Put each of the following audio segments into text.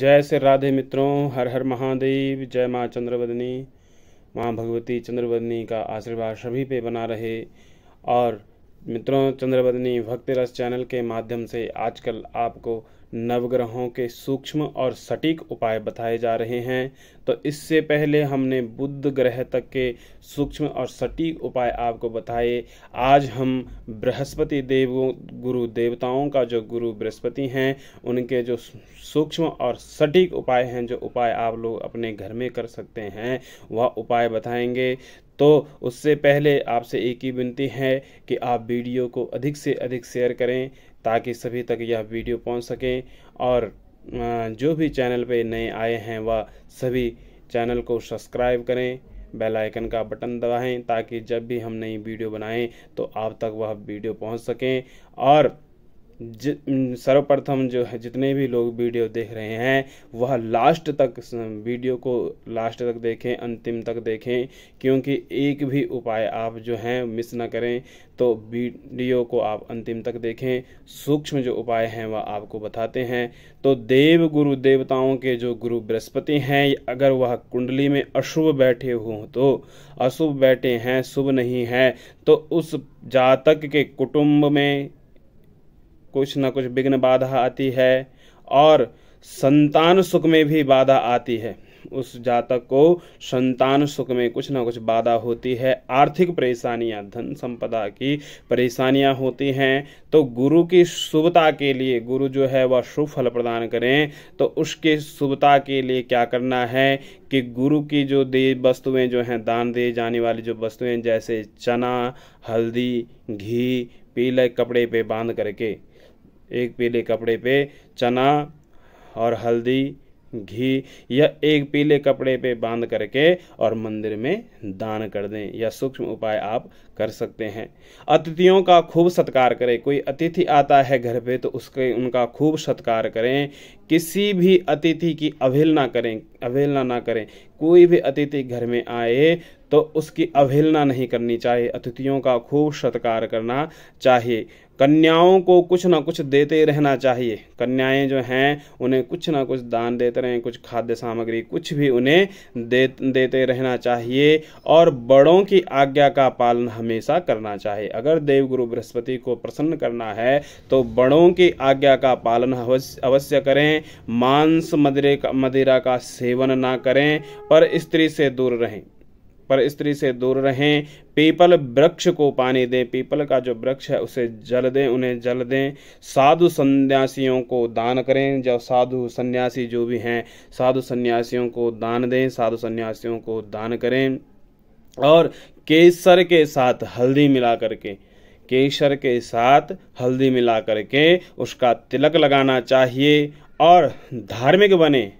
जय श्री राधे मित्रों हर हर महादेव जय माँ चंद्रवदनी माँ भगवती चंद्रवदनी का आशीर्वाद सभी पे बना रहे और मित्रों चंद्रबदनी भक्ति रस चैनल के माध्यम से आजकल आपको नवग्रहों के सूक्ष्म और सटीक उपाय बताए जा रहे हैं तो इससे पहले हमने बुध ग्रह तक के सूक्ष्म और सटीक उपाय आपको बताए आज हम बृहस्पति देव गुरु देवताओं का जो गुरु बृहस्पति हैं उनके जो सूक्ष्म और सटीक उपाय हैं जो उपाय आप लोग अपने घर में कर सकते हैं वह उपाय बताएंगे तो उससे पहले आपसे एक ही विनती है कि आप वीडियो को अधिक से अधिक शेयर करें ताकि सभी तक यह वीडियो पहुंच सकें और जो भी चैनल पे नए आए हैं वह सभी चैनल को सब्सक्राइब करें बेल आइकन का बटन दबाएं ताकि जब भी हम नई वीडियो बनाएं तो आप तक वह वीडियो पहुंच सकें और सर्वप्रथम जो है जितने भी लोग वीडियो देख रहे हैं वह लास्ट तक वीडियो को लास्ट तक देखें अंतिम तक देखें क्योंकि एक भी उपाय आप जो हैं मिस ना करें तो वीडियो को आप अंतिम तक देखें सूक्ष्म जो उपाय हैं वह आपको बताते हैं तो देव गुरु देवताओं के जो गुरु बृहस्पति हैं अगर वह कुंडली में अशुभ बैठे हों तो अशुभ बैठे हैं शुभ नहीं है तो उस जातक के कुटुंब में कुछ ना कुछ विघ्न बाधा आती है और संतान सुख में भी बाधा आती है उस जातक को संतान सुख में कुछ ना कुछ बाधा होती है आर्थिक परेशानियां धन संपदा की परेशानियां होती हैं तो गुरु की शुभता के लिए गुरु जो है वह शुभ फल प्रदान करें तो उसके शुभता के लिए क्या करना है कि गुरु की जो दे वस्तुएं जो हैं दान दिए जाने वाली जो वस्तुएं जैसे चना हल्दी घी पीले कपड़े पे बांध करके एक पीले कपड़े पे चना और हल्दी घी या एक पीले कपड़े पे बांध करके और मंदिर में दान कर दें या सूक्ष्म उपाय आप कर सकते हैं अतिथियों का खूब सत्कार करें कोई अतिथि आता है घर पे तो उसके उनका खूब सत्कार करें किसी भी अतिथि की अवहेलना करें अवहेलना ना करें कोई भी अतिथि घर में आए तो उसकी अवहेलना नहीं करनी चाहिए अतिथियों का खूब सत्कार करना चाहिए कन्याओं को कुछ ना कुछ देते रहना चाहिए कन्याएं जो हैं उन्हें कुछ ना कुछ दान देते रहें कुछ खाद्य सामग्री कुछ भी उन्हें दे देते रहना चाहिए और बड़ों की आज्ञा का पालन हमेशा करना चाहिए अगर देवगुरु बृहस्पति को प्रसन्न करना है तो बड़ों की आज्ञा का पालन अवश्य करें मांस मदिरे का मदिरा का सेवन ना करें पर स्त्री से दूर रहें पर स्त्री से दूर रहें पीपल वृक्ष को पानी दें पीपल का जो वृक्ष है उसे जल दें उन्हें जल दें साधु संन्यासियों को दान करें जब साधु संन्यासी जो भी हैं साधु संन्यासियों को दान दें साधु संन्यासियों को दान करें और केसर के साथ हल्दी मिला करके केसर के साथ हल्दी मिला करके उसका तिलक लगाना चाहिए और धार्मिक बने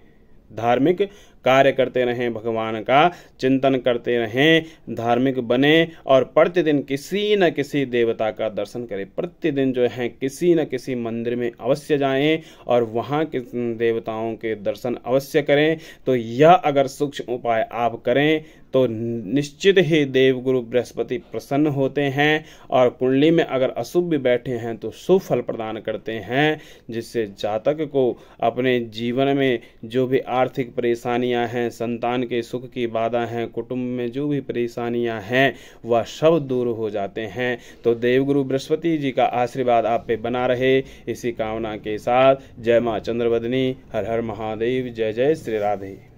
धार्मिक कार्य करते रहें भगवान का चिंतन करते रहें धार्मिक बने और प्रतिदिन किसी न किसी देवता का दर्शन करें प्रतिदिन जो है किसी न किसी मंदिर में अवश्य जाएं और वहाँ के देवताओं के दर्शन अवश्य करें तो यह अगर सूक्ष्म उपाय आप करें तो निश्चित ही देवगुरु बृहस्पति प्रसन्न होते हैं और कुंडली में अगर अशुभ भी बैठे हैं तो शुभ फल प्रदान करते हैं जिससे जातक को अपने जीवन में जो भी आर्थिक परेशानी परेशानियां हैं संतान के सुख की बाधा हैं कुटुंब में जो भी परेशानियां हैं वह सब दूर हो जाते हैं तो देवगुरु बृहस्पति जी का आशीर्वाद आप पे बना रहे इसी कामना के साथ जय माँ चंद्रवदनी हर हर महादेव जय जय श्री राधे